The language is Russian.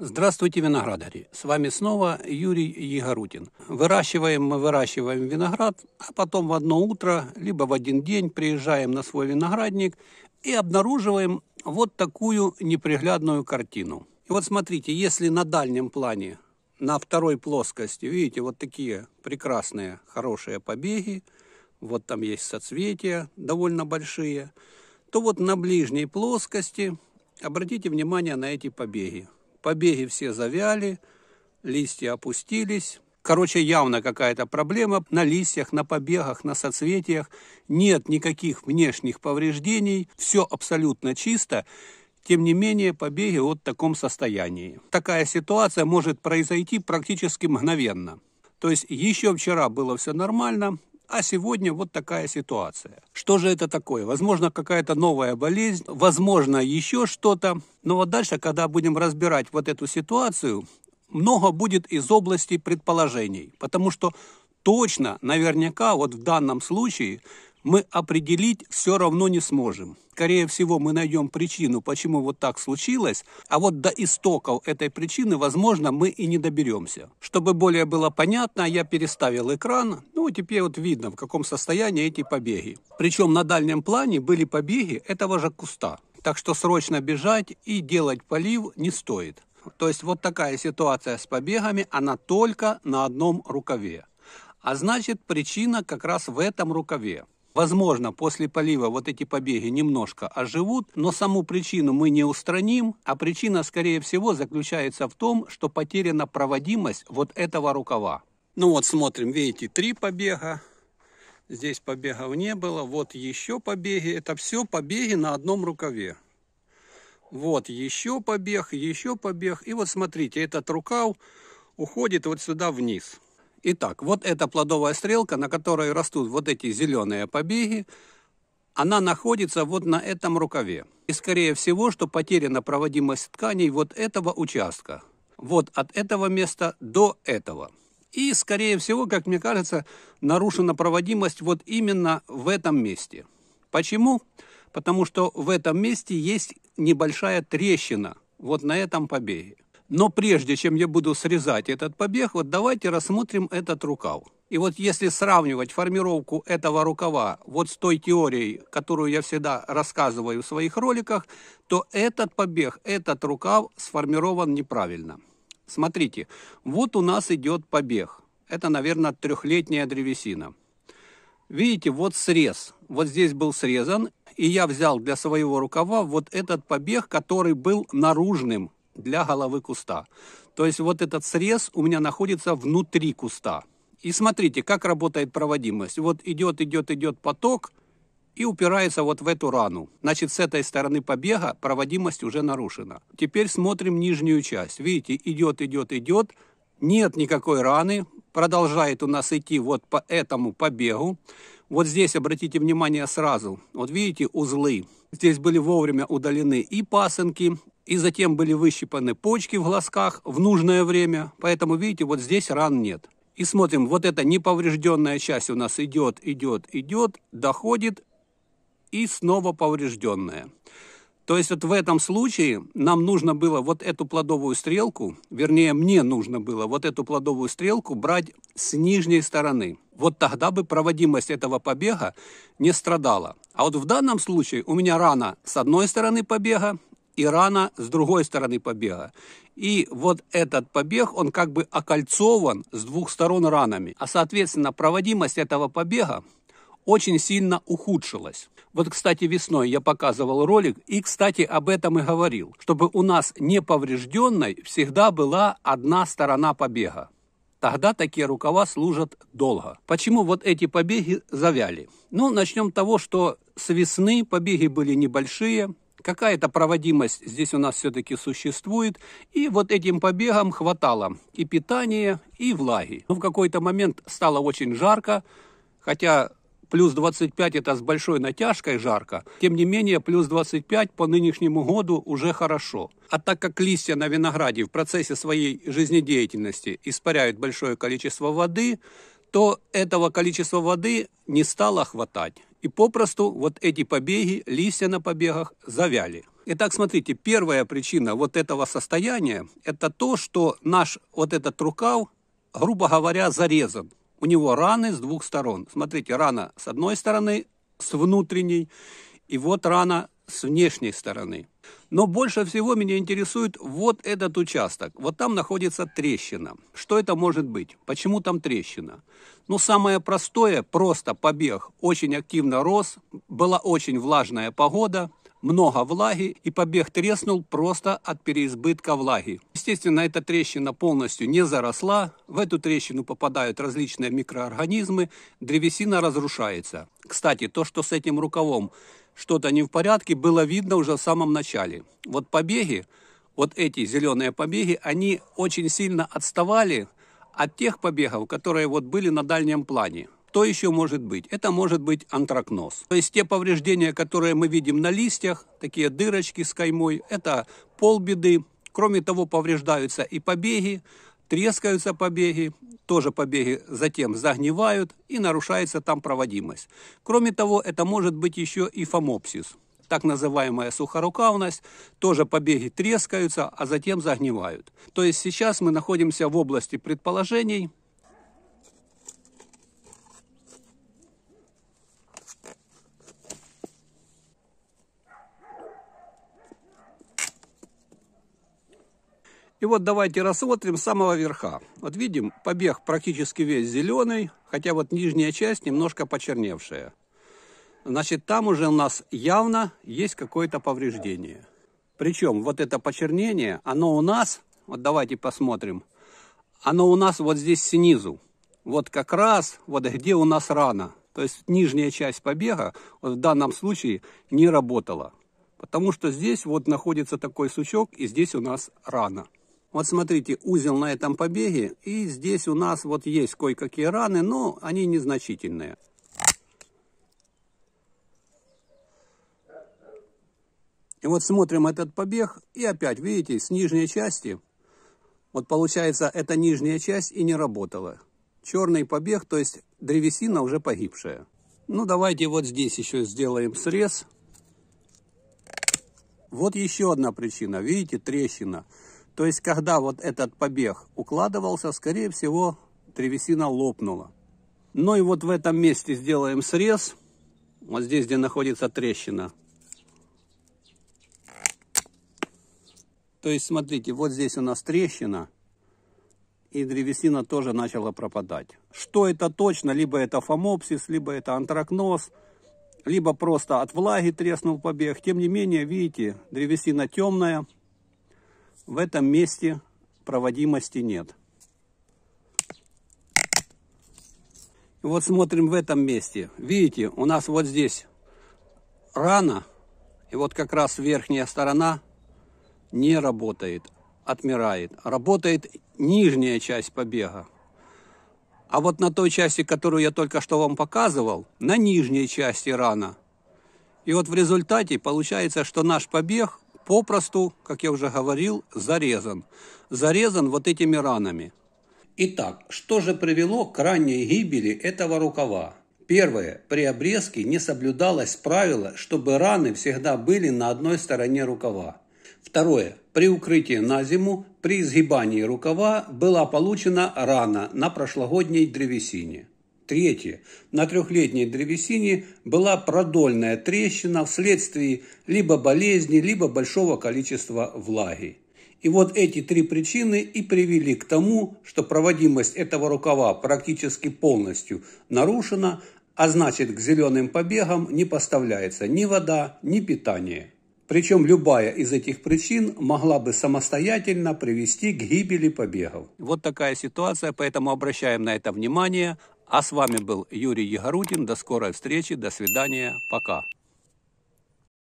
Здравствуйте, виноградари! С вами снова Юрий Егорутин. Выращиваем мы выращиваем виноград, а потом в одно утро, либо в один день приезжаем на свой виноградник и обнаруживаем вот такую неприглядную картину. И вот смотрите, если на дальнем плане, на второй плоскости, видите, вот такие прекрасные, хорошие побеги, вот там есть соцветия довольно большие, то вот на ближней плоскости обратите внимание на эти побеги побеги все завяли, листья опустились. Короче, явно какая-то проблема на листьях, на побегах, на соцветиях. Нет никаких внешних повреждений, все абсолютно чисто. Тем не менее, побеги вот в таком состоянии. Такая ситуация может произойти практически мгновенно. То есть еще вчера было все нормально, а сегодня вот такая ситуация. Что же это такое? Возможно, какая-то новая болезнь, возможно, еще что-то. Но вот дальше, когда будем разбирать вот эту ситуацию, много будет из области предположений, потому что точно, наверняка, вот в данном случае мы определить все равно не сможем. Скорее всего, мы найдем причину, почему вот так случилось, а вот до истоков этой причины, возможно, мы и не доберемся. Чтобы более было понятно, я переставил экран, ну, теперь вот видно, в каком состоянии эти побеги. Причем на дальнем плане были побеги этого же куста. Так что срочно бежать и делать полив не стоит. То есть вот такая ситуация с побегами, она только на одном рукаве. А значит, причина как раз в этом рукаве. Возможно, после полива вот эти побеги немножко оживут, но саму причину мы не устраним, а причина, скорее всего, заключается в том, что потеряна проводимость вот этого рукава. Ну вот смотрим, видите, три побега. Здесь побегов не было. Вот еще побеги. Это все побеги на одном рукаве. Вот еще побег, еще побег. И вот смотрите, этот рукав уходит вот сюда вниз. Итак, вот эта плодовая стрелка, на которой растут вот эти зеленые побеги, она находится вот на этом рукаве. И скорее всего, что потеряна проводимость тканей вот этого участка. Вот от этого места до этого. И, скорее всего, как мне кажется, нарушена проводимость вот именно в этом месте. Почему? Потому что в этом месте есть небольшая трещина вот на этом побеге. Но прежде чем я буду срезать этот побег, вот давайте рассмотрим этот рукав. И вот если сравнивать формировку этого рукава вот с той теорией, которую я всегда рассказываю в своих роликах, то этот побег, этот рукав сформирован неправильно. Смотрите, вот у нас идет побег. Это, наверное, трехлетняя древесина. Видите, вот срез. Вот здесь был срезан, и я взял для своего рукава вот этот побег, который был наружным, для головы куста. То есть вот этот срез у меня находится внутри куста. И смотрите, как работает проводимость. Вот идет, идет, идет поток и упирается вот в эту рану. Значит, с этой стороны побега проводимость уже нарушена. Теперь смотрим нижнюю часть. Видите, идет, идет, идет. Нет никакой раны. Продолжает у нас идти вот по этому побегу. Вот здесь обратите внимание сразу. Вот видите узлы. Здесь были вовремя удалены и пасынки, и затем были выщипаны почки в глазках в нужное время, поэтому, видите, вот здесь ран нет. И смотрим, вот эта неповрежденная часть у нас идет, идет, идет, доходит и снова поврежденная. То есть вот в этом случае нам нужно было вот эту плодовую стрелку, вернее, мне нужно было вот эту плодовую стрелку брать с нижней стороны. Вот тогда бы проводимость этого побега не страдала. А вот в данном случае у меня рана с одной стороны побега, Ирана с другой стороны побега. И вот этот побег, он как бы окольцован с двух сторон ранами. А, соответственно, проводимость этого побега очень сильно ухудшилась. Вот, кстати, весной я показывал ролик и, кстати, об этом и говорил, чтобы у нас неповрежденной всегда была одна сторона побега. Тогда такие рукава служат долго. Почему вот эти побеги завяли? Ну, начнем с того, что с весны побеги были небольшие, Какая-то проводимость здесь у нас все-таки существует, и вот этим побегам хватало и питания, и влаги. Но ну, в какой-то момент стало очень жарко, хотя плюс 25 это с большой натяжкой жарко, тем не менее плюс 25 по нынешнему году уже хорошо. А так как листья на винограде в процессе своей жизнедеятельности испаряют большое количество воды, то этого количества воды не стало хватать. И попросту вот эти побеги, листья на побегах завяли. Итак, смотрите, первая причина вот этого состояния – это то, что наш вот этот рукав, грубо говоря, зарезан. У него раны с двух сторон. Смотрите, рана с одной стороны, с внутренней, и вот рана с внешней стороны. Но больше всего меня интересует вот этот участок. Вот там находится трещина. Что это может быть? Почему там трещина? Ну, самое простое, просто побег очень активно рос, была очень влажная погода, много влаги, и побег треснул просто от переизбытка влаги. Естественно, эта трещина полностью не заросла, в эту трещину попадают различные микроорганизмы, древесина разрушается. Кстати, то, что с этим рукавом что-то не в порядке, было видно уже в самом начале. Вот побеги, вот эти зеленые побеги, они очень сильно отставали от тех побегов, которые вот были на дальнем плане. Что еще может быть? Это может быть антракноз. То есть те повреждения, которые мы видим на листьях, такие дырочки с каймой, это полбеды. Кроме того, повреждаются и побеги, трескаются побеги, тоже побеги затем загнивают и нарушается там проводимость. Кроме того, это может быть еще и фомопсис, так называемая сухорукавность, тоже побеги трескаются, а затем загнивают. То есть сейчас мы находимся в области предположений, И вот давайте рассмотрим с самого верха. Вот видим, побег практически весь зеленый, хотя вот нижняя часть немножко почерневшая. Значит, там уже у нас явно есть какое-то повреждение. Причем вот это почернение, оно у нас, вот давайте посмотрим, оно у нас вот здесь снизу. Вот как раз, вот где у нас рана. То есть нижняя часть побега вот в данном случае не работала. Потому что здесь вот находится такой сучок, и здесь у нас рана. Вот смотрите, узел на этом побеге, и здесь у нас вот есть кое-какие раны, но они незначительные. И вот смотрим этот побег, и опять, видите, с нижней части, вот получается, эта нижняя часть и не работала. Черный побег, то есть древесина уже погибшая. Ну, давайте вот здесь еще сделаем срез. Вот еще одна причина, видите, трещина. Трещина. То есть, когда вот этот побег укладывался, скорее всего, древесина лопнула. Ну и вот в этом месте сделаем срез. Вот здесь, где находится трещина. То есть, смотрите, вот здесь у нас трещина, и древесина тоже начала пропадать. Что это точно? Либо это фомопсис, либо это антракноз, либо просто от влаги треснул побег. Тем не менее, видите, древесина темная, в этом месте проводимости нет. И вот смотрим в этом месте. Видите, у нас вот здесь рана, и вот как раз верхняя сторона не работает, отмирает. Работает нижняя часть побега. А вот на той части, которую я только что вам показывал, на нижней части рана. И вот в результате получается, что наш побег попросту, как я уже говорил, зарезан. Зарезан вот этими ранами. Итак, что же привело к ранней гибели этого рукава? Первое. При обрезке не соблюдалось правило, чтобы раны всегда были на одной стороне рукава. Второе. При укрытии на зиму при изгибании рукава была получена рана на прошлогодней древесине. Третье. На трехлетней древесине была продольная трещина вследствие либо болезни, либо большого количества влаги. И вот эти три причины и привели к тому, что проводимость этого рукава практически полностью нарушена, а значит к зеленым побегам не поставляется ни вода, ни питание. Причем любая из этих причин могла бы самостоятельно привести к гибели побегов. Вот такая ситуация, поэтому обращаем на это внимание. А с вами был Юрий Егорудин. До скорой встречи, до свидания, пока.